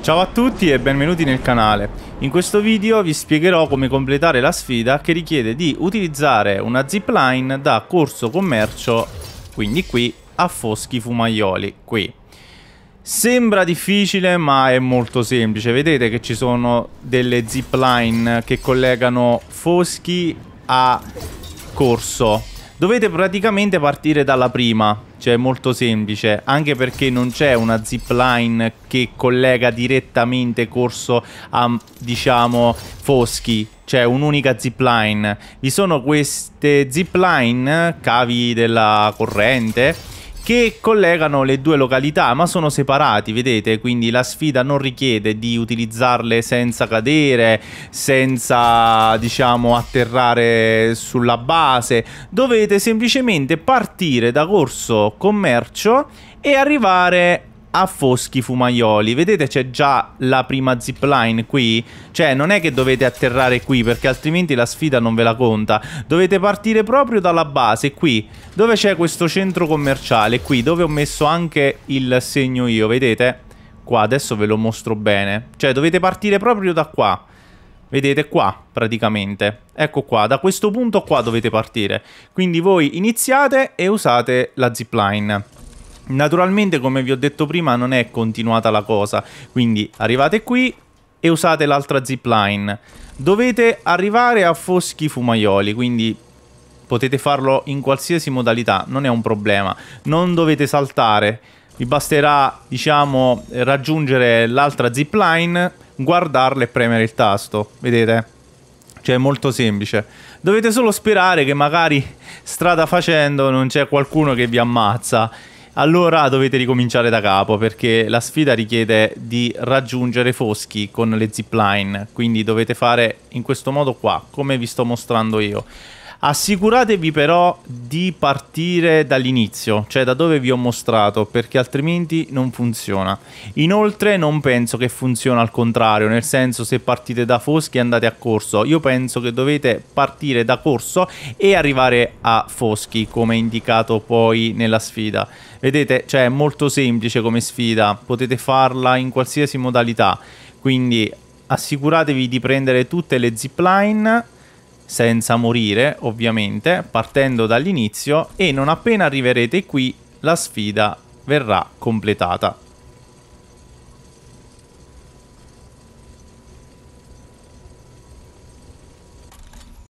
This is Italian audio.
Ciao a tutti e benvenuti nel canale. In questo video vi spiegherò come completare la sfida che richiede di utilizzare una zipline da corso commercio, quindi qui, a Foschi Fumaioli, qui. Sembra difficile ma è molto semplice, vedete che ci sono delle zipline che collegano Foschi a Corso, Dovete praticamente partire dalla prima, cioè è molto semplice, anche perché non c'è una zipline che collega direttamente corso a, diciamo, Foschi, c'è cioè un'unica zipline. Vi sono queste zipline, cavi della corrente, che collegano le due località, ma sono separati, vedete? Quindi la sfida non richiede di utilizzarle senza cadere, senza, diciamo, atterrare sulla base. Dovete semplicemente partire da Corso Commercio e arrivare a Foschi Fumaioli. Vedete c'è già la prima zipline qui? Cioè non è che dovete atterrare qui perché altrimenti la sfida non ve la conta. Dovete partire proprio dalla base qui dove c'è questo centro commerciale qui dove ho messo anche il segno io, vedete? Qua adesso ve lo mostro bene. Cioè dovete partire proprio da qua. Vedete qua praticamente. Ecco qua, da questo punto qua dovete partire. Quindi voi iniziate e usate la zipline. Naturalmente, come vi ho detto prima, non è continuata la cosa, quindi arrivate qui e usate l'altra zipline. Dovete arrivare a Foschi Fumaioli, quindi potete farlo in qualsiasi modalità, non è un problema. Non dovete saltare, vi basterà, diciamo, raggiungere l'altra zipline, guardarla e premere il tasto, vedete? Cioè è molto semplice. Dovete solo sperare che magari strada facendo non c'è qualcuno che vi ammazza allora dovete ricominciare da capo perché la sfida richiede di raggiungere Foschi con le zipline, quindi dovete fare in questo modo qua, come vi sto mostrando io. Assicuratevi però di partire dall'inizio, cioè da dove vi ho mostrato, perché altrimenti non funziona. Inoltre non penso che funziona al contrario, nel senso se partite da Foschi andate a Corso. Io penso che dovete partire da Corso e arrivare a Foschi, come indicato poi nella sfida. Vedete, cioè è molto semplice come sfida, potete farla in qualsiasi modalità, quindi assicuratevi di prendere tutte le zipline senza morire ovviamente, partendo dall'inizio e non appena arriverete qui la sfida verrà completata.